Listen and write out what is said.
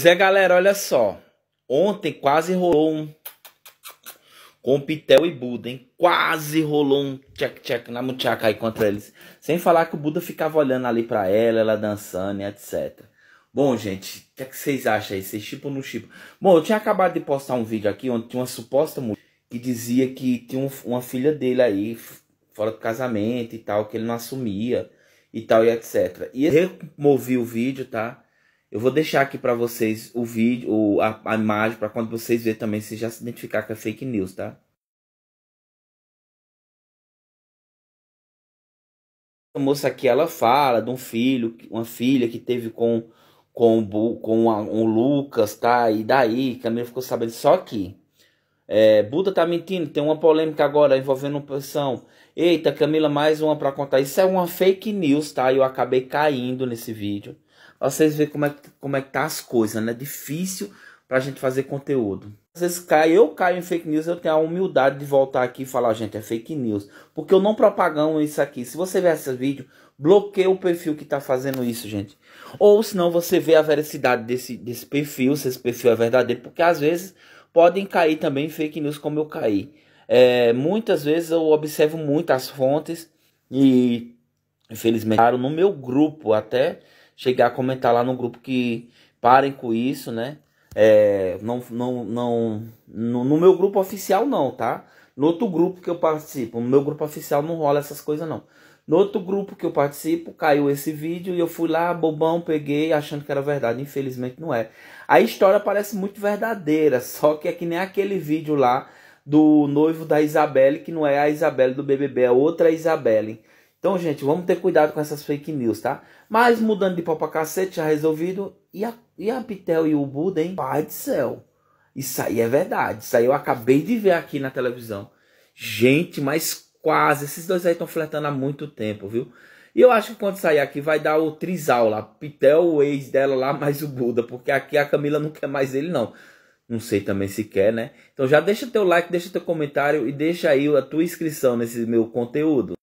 Pois é, galera, olha só. Ontem quase rolou um. Com Pitel e Buda, hein? Quase rolou um tchac-tchac na muchaca aí contra eles. Sem falar que o Buda ficava olhando ali pra ela, ela dançando e etc. Bom, gente, o que, é que vocês acham aí? Vocês chipam ou não chipam? Bom, eu tinha acabado de postar um vídeo aqui onde tinha uma suposta mulher que dizia que tinha um, uma filha dele aí, fora do casamento e tal, que ele não assumia e tal e etc. E eu removi o vídeo, tá? Eu vou deixar aqui para vocês o vídeo, a, a imagem, para quando vocês verem também se já se identificar com a fake news, tá? A moça aqui, ela fala de um filho, uma filha que teve com com, com a, Lucas, tá? E daí, Camila ficou sabendo. Só que é, Buda tá mentindo, tem uma polêmica agora envolvendo pessoa. Eita, Camila, mais uma para contar. Isso é uma fake news, tá? Eu acabei caindo nesse vídeo vocês verem como é, como é que tá as coisas, né? Difícil pra gente fazer conteúdo. Às vezes cai, eu caio em fake news, eu tenho a humildade de voltar aqui e falar, gente, é fake news. Porque eu não propagando isso aqui. Se você ver esse vídeo, bloqueia o perfil que tá fazendo isso, gente. Ou senão você vê a veracidade desse, desse perfil, se esse perfil é verdadeiro, porque às vezes podem cair também fake news como eu caí. É, muitas vezes eu observo muitas fontes e infelizmente no meu grupo até chegar a comentar lá no grupo que parem com isso, né? É, não, não, não, no, no, meu grupo oficial não, tá? No outro grupo que eu participo, no meu grupo oficial não rola essas coisas não. No outro grupo que eu participo, caiu esse vídeo e eu fui lá, bobão, peguei, achando que era verdade. Infelizmente não é. A história parece muito verdadeira, só que é que nem aquele vídeo lá do noivo da Isabelle, que não é a Isabelle do BBB, é outra Isabelle. Então, gente, vamos ter cuidado com essas fake news, tá? Mas mudando de pau pra cacete, já resolvido. E a, e a Pitel e o Buda, hein? Pai do céu. Isso aí é verdade. Isso aí eu acabei de ver aqui na televisão. Gente, mas quase. Esses dois aí estão flertando há muito tempo, viu? E eu acho que quando sair aqui vai dar o trisal lá. Pitel, o ex dela lá, mais o Buda. Porque aqui a Camila não quer mais ele, não. Não sei também se quer, né? Então já deixa teu like, deixa teu comentário e deixa aí a tua inscrição nesse meu conteúdo.